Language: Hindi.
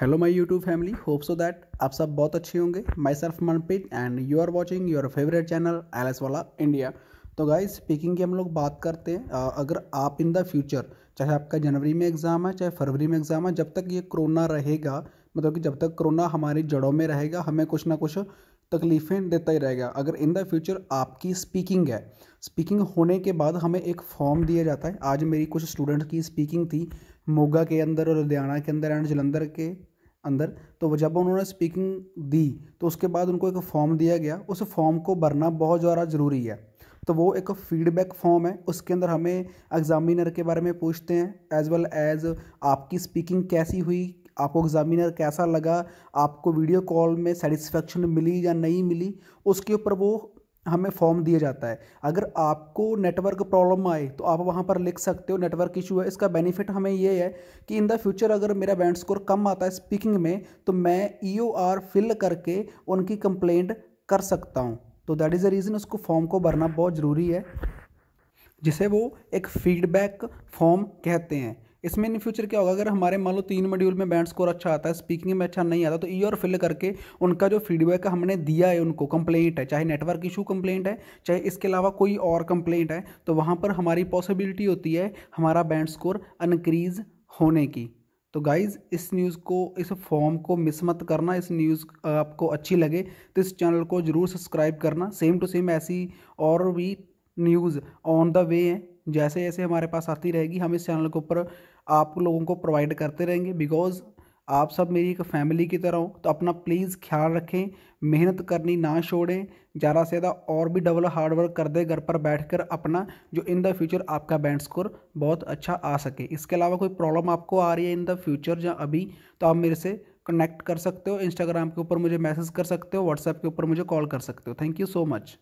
hello my YouTube family hope so that आप सब बहुत अच्छे होंगे myself Manpreet and you are watching your favourite channel L S वाला इंडिया तो गाइस स्पीकिंग की हम लोग बात करते हैं अगर आप इन द फ्यूचर चाहे आपका जनवरी में एग्ज़ाम है चाहे फरवरी में एग्ज़ाम है जब तक ये कोरोना रहेगा मतलब कि जब तक कोरोना हमारी जड़ों में रहेगा हमें कुछ ना कुछ तकलीफ़ें देता ही रहेगा अगर इन द फ्यूचर आपकी स्पीकिंग है स्पीकिंग होने के बाद हमें एक फॉर्म दिया जाता है आज मेरी कुछ स्टूडेंट की स्पीकिंग थी मोगा के अंदर और लुधियाना के अंदर एंड जलंधर के अंदर तो जब उन्होंने स्पीकिंग दी तो उसके बाद उनको एक फॉर्म दिया गया उस फॉर्म को भरना बहुत ज़्यादा ज़रूरी है तो वो एक फीडबैक फॉर्म है उसके अंदर हमें एग्जामिनर के बारे में पूछते हैं एज वेल एज आपकी स्पीकिंग कैसी हुई आपको एग्जामिनर कैसा लगा आपको वीडियो कॉल में सेटिस्फेक्शन मिली या नहीं मिली उसके ऊपर वो हमें फॉर्म दिया जाता है अगर आपको नेटवर्क प्रॉब्लम आए तो आप वहाँ पर लिख सकते हो नेटवर्क इशू है इसका बेनिफिट हमें ये है कि इन द फ्यूचर अगर मेरा बैंड स्कोर कम आता है स्पीकिंग में तो मैं ई e फिल करके उनकी कंप्लेंट कर सकता हूँ तो दैट इज़ अ रीज़न उसको फॉर्म को भरना बहुत ज़रूरी है जिसे वो एक फीडबैक फॉर्म कहते हैं इसमें इन फ्यूचर क्या होगा अगर हमारे मान लो तीन मॉड्यूल में बैंड स्कोर अच्छा आता है स्पीकिंग में अच्छा नहीं आता तो ई e और फिल करके उनका जो फीडबैक हमने दिया है उनको कंप्लेंट है चाहे नेटवर्क इशू कंप्लेंट है चाहे इसके अलावा कोई और कंप्लेंट है तो वहाँ पर हमारी पॉसिबिलिटी होती है हमारा बैंड स्कोर इनक्रीज़ होने की तो गाइज़ इस न्यूज़ को इस फॉर्म को मिस मत करना इस न्यूज़ आपको अच्छी लगे तो इस चैनल को ज़रूर सब्सक्राइब करना सेम टू सेम ऐसी और भी न्यूज़ ऑन द वे हैं जैसे जैसे हमारे पास आती रहेगी हम इस चैनल के ऊपर आप लोगों को प्रोवाइड करते रहेंगे बिकॉज़ आप सब मेरी एक फैमिली की तरह हो तो अपना प्लीज़ ख्याल रखें मेहनत करनी ना छोड़ें ज़्यादा से ज़्यादा और भी डबल हार्डवर्क कर दें घर पर बैठकर अपना जो इन द फ्यूचर आपका बैंड स्कोर बहुत अच्छा आ सके इसके अलावा कोई प्रॉब्लम आपको आ रही है इन द फ्यूचर या अभी तो आप मेरे से कनेक्ट कर सकते हो इंस्टाग्राम के ऊपर मुझे मैसेज कर सकते हो व्हाट्सएप के ऊपर मुझे कॉल कर सकते हो थैंक यू सो मच